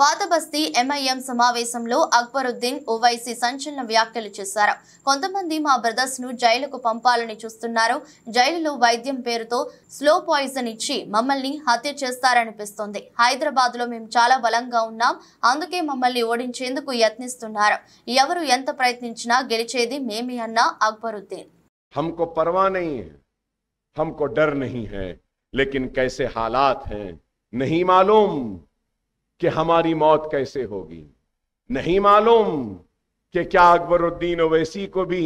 పాతబస్తీ MIM సమావేశంలో అక్బరుద్దీన్ ఓవైసీ సంచలన వ్యాఖ్యలు చేశారు కొంతమంది మా బ్రదర్స్ ను జైలుకు పంపాలని చూస్తున్నారు జైలులో వైద్యం పేరుతో స్లో పాయిజన్ ఇచ్చి మమ్మల్ని హత్య చేస్తారనిపిస్తోంది హైదరాబాద్ లో మేము చాలా బలంగా ఉన్నాం అందుకే మమ్మల్ని ఓడించేందుకు యత్నిస్తున్నారు ఎవరు ఎంత ప్రయత్నించినా గెలిచేది మేమే అన్న అక్బరుద్దీన్ హమ్కో कि हमारी मौत कैसे होगी नहीं मालूम कि क्या अकबरुद्दीन ओवैसी को भी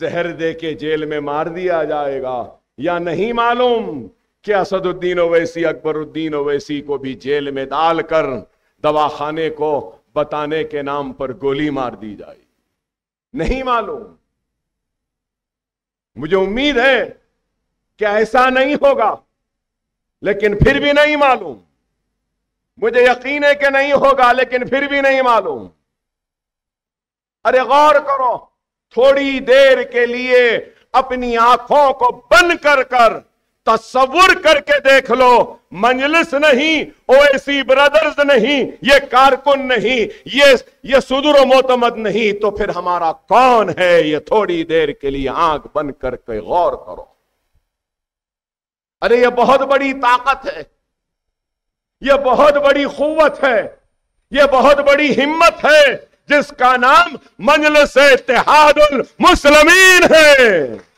जहर दे के जेल में मार दिया जाएगा या नहीं मालूम कि असदुद्दीन ओवैसी अकबरुद्दीन ओवैसी को भी जेल में डालकर दवाखाने को बताने के नाम पर गोली मार दी जाएगी नहीं मालूम मुझे उम्मीद है कि ऐसा नहीं होगा लेकिन फिर भी नहीं मालूम मुझे यकीन है कि नहीं होगा लेकिन फिर भी नहीं मालूम अरे गौर करो थोड़ी देर के लिए अपनी आंखों को बंद कर कर तस्वुर करके देख लो मंजलिस नहीं ओएसी ब्रदर्स नहीं ये कारकुन नहीं ये ये सुदूर मोतमद नहीं तो फिर हमारा कौन है ये थोड़ी देर के लिए आंख बंद करके गौर करो अरे ये बहुत बड़ी ताकत है यह बहुत बड़ी कुत है यह बहुत बड़ी हिम्मत है जिसका नाम मंजल से इतिहादुल मुसलमीन है